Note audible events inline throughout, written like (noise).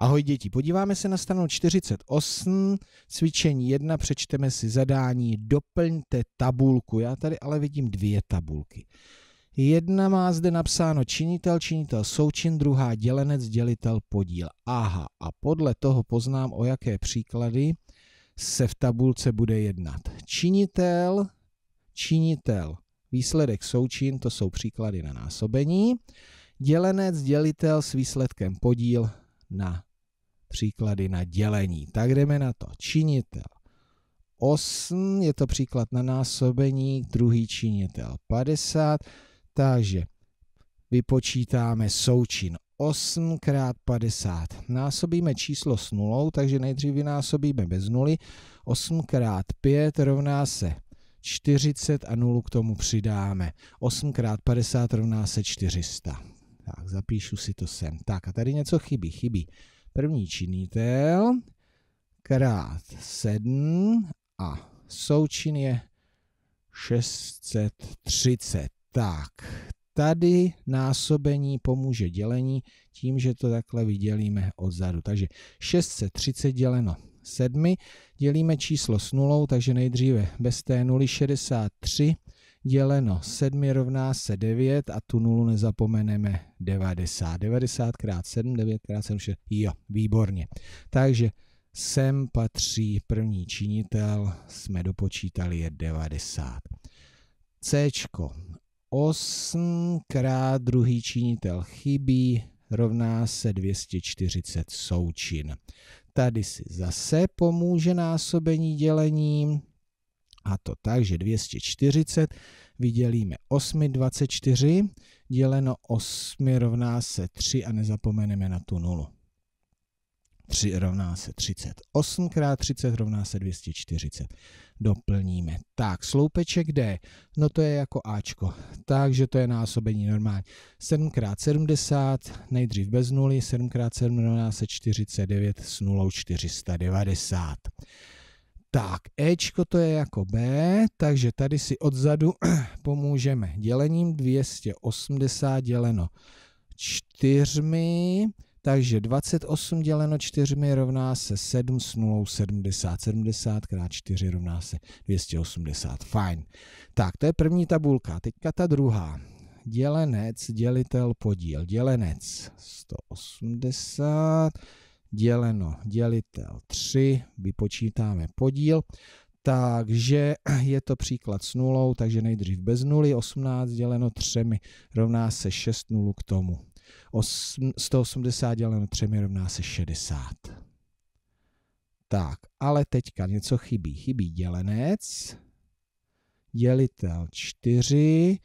Ahoj děti, podíváme se na stranu 48, cvičení 1, přečteme si zadání, doplňte tabulku. Já tady ale vidím dvě tabulky. Jedna má zde napsáno činitel, činitel součin, druhá dělenec, dělitel podíl. Aha, a podle toho poznám, o jaké příklady se v tabulce bude jednat. Činitel, činitel, výsledek součin, to jsou příklady na násobení. Dělenec, dělitel s výsledkem podíl na příklady na dělení. Tak jdeme na to. Činitel 8, je to příklad na násobení, druhý činitel 50, takže vypočítáme součin 8 x 50. Násobíme číslo s nulou, takže nejdřív vynásobíme bez nuly. 8 x 5 rovná se 40 a nulu k tomu přidáme. 8 x 50 rovná se 400. Tak, zapíšu si to sem. Tak a tady něco chybí, chybí První činitel krát 7 a součin je 630. Tak, tady násobení pomůže dělení tím, že to takhle vydělíme odzadu. Takže 630 děleno 7, dělíme číslo s nulou, takže nejdříve bez té 63 děleno 7 rovná se 9 a tu nulu nezapomeneme 90. 90 krát 7, 9 krát 7, 6. Jo, výborně. Takže sem patří první činitel, jsme dopočítali je 90. C, 8 krát druhý činitel chybí, rovná se 240 součin. Tady si zase pomůže násobení dělením a to tak, že 240 vydělíme 8 24 děleno 8 rovná se 3 a nezapomeneme na tu nulu. 3 rovná se 30. 8 krát 30 rovná se 240. Doplníme. Tak, sloupeček D, no to je jako Ačko, takže to je násobení normální. 7 krát 70, nejdřív bez nuly, 7 krát 7 rovná se 49 s nulou 490. Tak, Ečko to je jako B, takže tady si odzadu (clears throat) pomůžeme dělením 280 děleno 4, takže 28 děleno 4 rovná se 7 s 0 70. 70 krát 4 rovná se 280. Fajn. Tak, to je první tabulka. Teďka ta druhá. Dělenec, dělitel, podíl. Dělenec 180 děleno dělitel 3, vypočítáme podíl, takže je to příklad s nulou, takže nejdřív bez nuly, 18 děleno 3 rovná se 6 nulu k tomu. 8, 180 děleno 3 rovná se 60. Tak, ale teďka něco chybí. Chybí dělenec, dělitel 4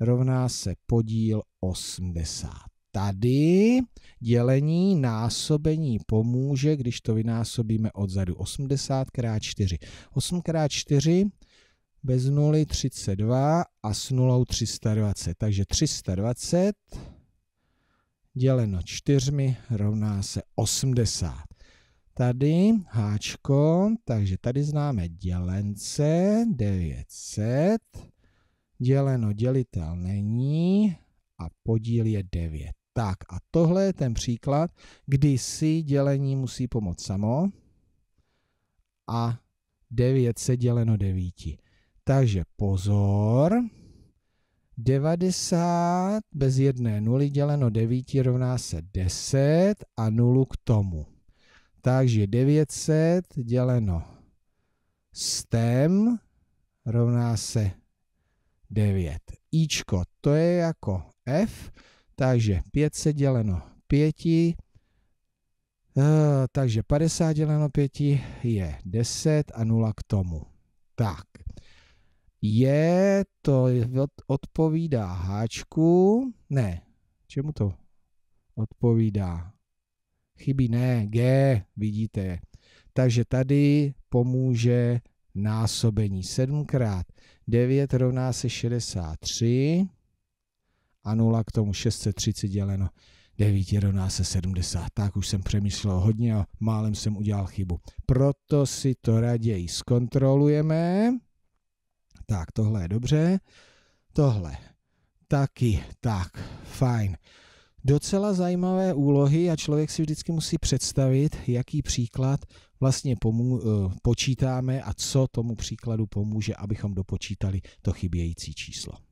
rovná se podíl 80 tady dělení, násobení pomůže, když to vynásobíme odzadu 80 x 4. 8 x 4 bez 0 32 a s 0 320. Takže 320 děleno 4 rovná se 80. Tady háčko, takže tady známe dělence 900, děleno dělitel není a podíl je 9. Tak a tohle je ten příklad, kdy si dělení musí pomoct samo a 9 se děleno 9. Takže pozor, 90 bez jedné nuly děleno 9 rovná se 10 a nulu k tomu. Takže 900 děleno stem rovná se 9. Ičko, to je jako F, takže 500 děleno 5, eh, takže 50 děleno 5 je 10 a 0 k tomu. Tak, je to, odpovídá háčku, ne, čemu to odpovídá? Chybí ne, G, vidíte. Takže tady pomůže násobení. 7 krát 9 rovná se 63 a 0 k tomu 630 děleno 9 rovná se 70. Tak už jsem přemýšlel hodně a málem jsem udělal chybu. Proto si to raději zkontrolujeme. Tak, tohle je dobře. Tohle taky. Tak, fajn. Docela zajímavé úlohy a člověk si vždycky musí představit, jaký příklad vlastně pomů, eh, počítáme a co tomu příkladu pomůže, abychom dopočítali to chybějící číslo.